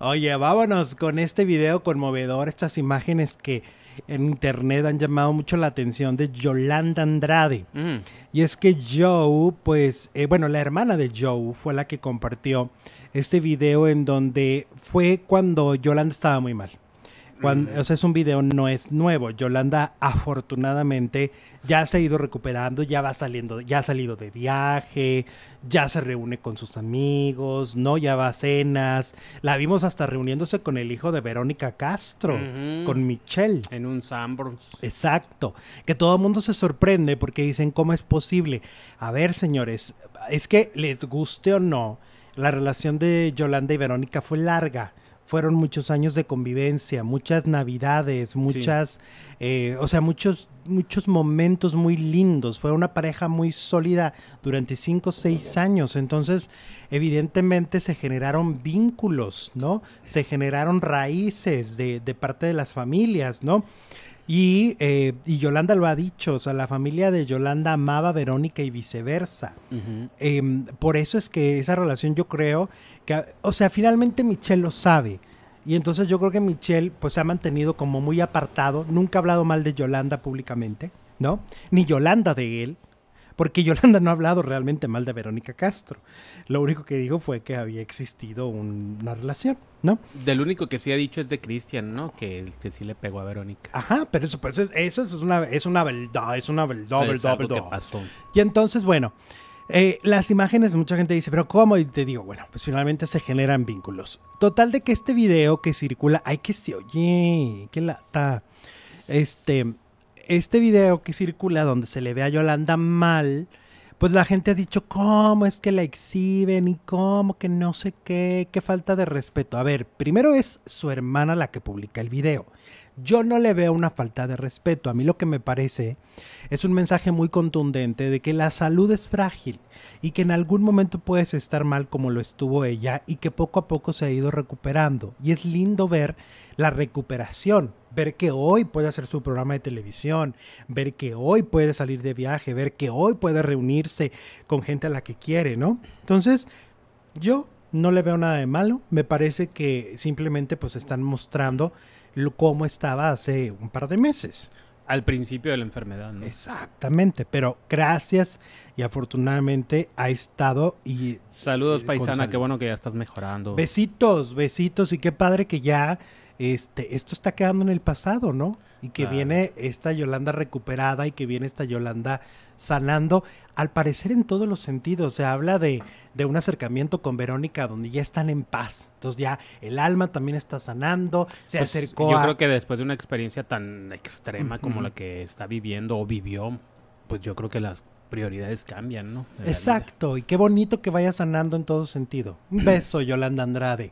Oye, vámonos con este video conmovedor, estas imágenes que en internet han llamado mucho la atención de Yolanda Andrade. Mm. Y es que Joe, pues, eh, bueno, la hermana de Joe fue la que compartió este video en donde fue cuando Yolanda estaba muy mal. Cuando, es un video, no es nuevo. Yolanda, afortunadamente, ya se ha ido recuperando, ya va saliendo, ya ha salido de viaje, ya se reúne con sus amigos, ¿no? Ya va a cenas. La vimos hasta reuniéndose con el hijo de Verónica Castro, con Michelle. En un Sanborns. Exacto. Que todo el mundo se sorprende porque dicen, ¿cómo es posible? A ver, señores, es que les guste o no, la relación de Yolanda y Verónica fue larga fueron muchos años de convivencia, muchas navidades, muchas, eh, o sea, muchos, muchos momentos muy lindos. Fue una pareja muy sólida durante cinco o seis años. Entonces, evidentemente se generaron vínculos, ¿no? Se generaron raíces de, de parte de las familias, ¿no? Y, eh, y, Yolanda lo ha dicho, o sea, la familia de Yolanda amaba a Verónica y viceversa. Em, por eso es que esa relación yo creo que, o sea, finalmente Michelle lo sabe. Y entonces yo creo que Michelle pues se ha mantenido como muy apartado, nunca ha hablado mal de Yolanda públicamente, ¿no? Ni Yolanda de él porque Yolanda no ha hablado realmente mal de Verónica Castro. Lo único que dijo fue que había existido una relación, ¿no? Del único que sí ha dicho es de Cristian, ¿no? Que, sí le pegó a Verónica. Ajá, pero eso, pues, es, eso es una, es una verdad, es una verdad, verdad, verdad. Y entonces, bueno. Eh, las imágenes, mucha gente dice, pero ¿cómo? Y te digo, bueno, pues finalmente se generan vínculos. Total de que este video que circula, ay, que se oye, qué lata. Este, este video que circula donde se le ve a Yolanda mal, pues la gente ha dicho, ¿cómo es que la exhiben? ¿Y cómo que no sé qué? ¿Qué falta de respeto? A ver, primero es su hermana la que publica el video. Yo no le veo una falta de respeto. A mí lo que me parece es un mensaje muy contundente de que la salud es frágil y que en algún momento puedes estar mal como lo estuvo ella y que poco a poco se ha ido recuperando. Y es lindo ver la recuperación ver que hoy puede hacer su programa de televisión, ver que hoy puede salir de viaje, ver que hoy puede reunirse con gente a la que quiere, ¿no? Entonces, yo no le veo nada de malo, me parece que simplemente pues están mostrando cómo estaba hace un par de meses. Al principio de la enfermedad, ¿no? Exactamente, pero gracias y afortunadamente ha estado y... Eh, Saludos, paisana, qué bueno que ya estás mejorando. Besitos, besitos y qué padre que ya este, esto está quedando en el pasado, ¿no? Y que viene esta Yolanda recuperada y que viene esta Yolanda sanando, al parecer en todos los sentidos. Se habla de, un acercamiento con Verónica donde ya están en paz. Entonces ya el alma también está sanando, se pues, acercó yo creo que después de una experiencia tan extrema como la que está viviendo o vivió, pues yo creo que las prioridades cambian, ¿no? Exacto, y qué bonito que vaya sanando en todo sentido. Un beso, Yolanda Andrade.